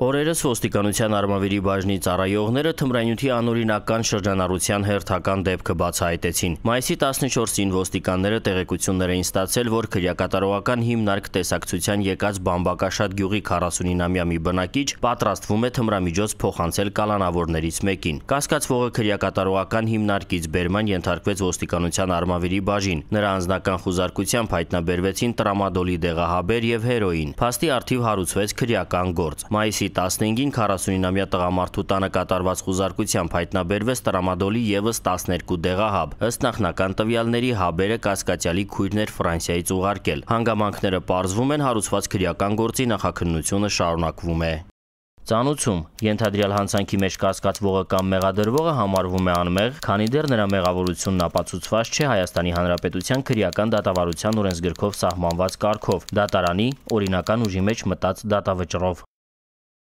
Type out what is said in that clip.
Օրերս ոստիկանության արմավիրի բաժնի ծառայողները թմրանյութի անօրինական շրջանառության հերթական դեպքը բացահայտեցին։ Մայիսի 14-ին ոստիկանները տեղեկություններ էին ստացել, որ քրեակատարողական հիմնարկ տեսակցության եկած Բամբակաշատ գյուղի 49-ամյա մի բնակիչ պատրաստվում է թմրամիջոց փոխանցել կալանավորներից մեկին։ Կասկածվողը քրեակատարողական հիմնարկից Բերման ենթարկվեց ոստիկանության արմավիրի բաժին։ Նրա անձնական խուզարկությամբ հայտնաբերվեցին տրամադոլի դեղահաբեր եւ հերոին։ Փաստի արդիվ հարուցվեց քրեական գործ։ Մայիսի 15-ին 49-ամյա տղամարդու տանը կատարված խուզարկությամբ հայտնաբերվեց տրամադոլի եւս 12 դեղահաբ։ Ըստ նախնական տվյալների հաբերը կասկածյալի քույրներ Ֆրանսիայից ուղարկել։ Հանգամանքները ողջվում են հարուցված քրեական գործի նախաքննությունը շարունակվում է։ Ծանուցում ենթադրյալ հանցանքի մեջ կասկածվողը կամ մեղադրվողը համարվում է անմեղ, քանի դեռ նրա մեղավորությունն ապացուցված չէ Հայաստանի Հանրապետության քրեական դատավարության օրենսգրքով սահմանված կարգով՝ դատարանի օրինական ուժի մեջ մտած դատավճռով։